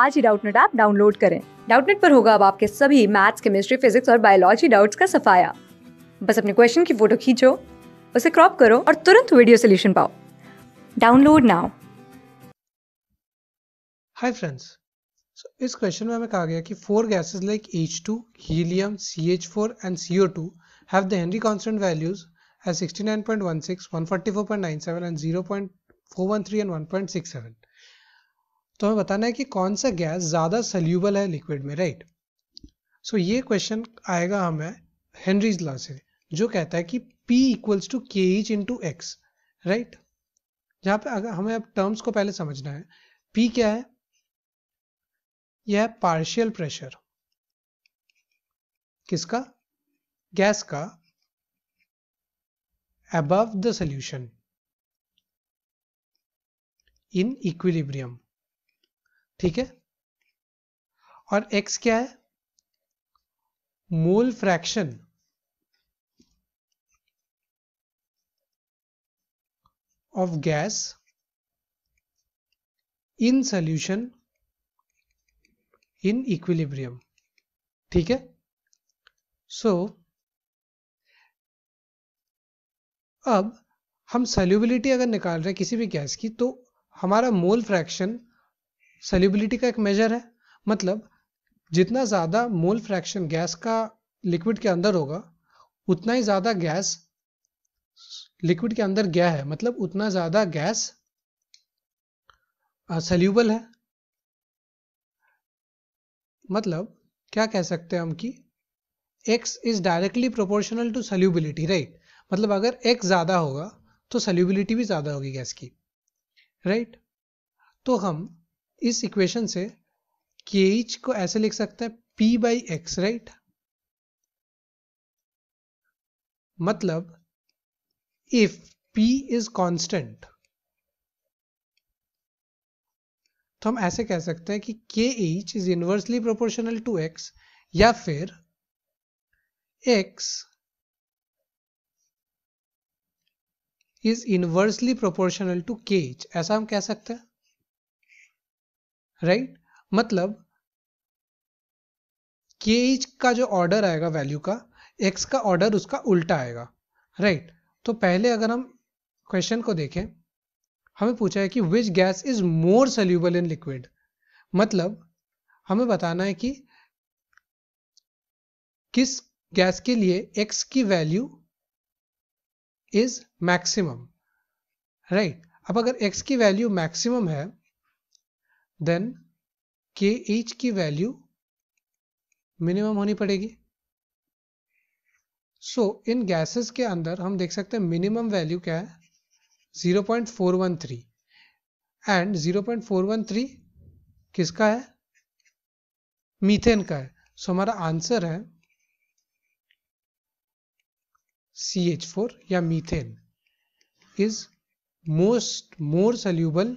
आज ही Doubtnut app download करें डाउटनेट पर होगा अब आपके सभी मैथ्स केमिस्ट्री फिजिक्स और बायोलॉजी डाउट्स का सफाया बस अपने क्वेश्चन की फोटो खींचो उसे क्रॉप करो और तुरंत वीडियो सोल्यूशन पाओ download now hi friends so इस क्वेश्चन में हमें कहा गया कि four gases like H two helium C H four and C O two have the Henry constant values sixty nine nine point point point one one six forty four four seven and zero one three and one point six seven तो हमें बताना है कि कौन सा gas ज़्यादा soluble है liquid में राइट सो so, ये क्वेश्चन आएगा हमें हेनरीज लॉ से जो कहता है कि P equals to K H to X right जहां पे अगर हमें अब टर्म्स को पहले समझना है P क्या है यह है पार्शियल प्रेशर किसका गैस का above the solution in equilibrium ठीक है और x क्या है mole fraction of gas in solution in equilibrium ठीक है सो so, अब हम सल्यूबिलिटी अगर निकाल रहे हैं किसी भी गैस की तो हमारा मोल फ्रैक्शन सल्यूबिलिटी का एक मेजर है मतलब जितना ज़्यादा मोल फ्रैक्शन गैस का लिक्विड के अंदर होगा उतना ही ज़्यादा गैस लिक्विड के अंदर गया है मतलब उतना ज़्यादा गैस सेल्यूबल है मतलब क्या कह सकते हैं हम कि x is directly proportional to solubility right मतलब अगर x ज़्यादा होगा तो सल्यूबिलिटी भी ज़्यादा होगी गैस की राइट right? तो हम इस इक्वेशन से के एच को ऐसे लिख सकते हैं पी बाई एक्स राइट मतलब इफ पी इज कांस्टेंट तो हम ऐसे कह सकते हैं कि K H is inversely proportional to X या फिर X is inversely proportional to K H ऐसा हम कह सकते हैं राइट मतलब के का जो ऑर्डर आएगा वैल्यू का एक्स का ऑर्डर उसका उल्टा आएगा राइट तो पहले अगर हम क्वेश्चन को देखें हमें पूछा है कि which gas is more soluble in liquid मतलब हमें बताना है कि किस गैस के लिए एक्स की वैल्यू इज मैक्सिमम राइट अब अगर एक्स की वैल्यू मैक्सिमम है देन के एच की वैल्यू मिनिमम होनी पड़ेगी सो so, इन गैसेस के अंदर हम देख सकते हैं मिनिमम वैल्यू क्या है 0.413 एंड 0.413 किसका है मीथेन का है सो so, हमारा आंसर है फोर या methane is most more soluble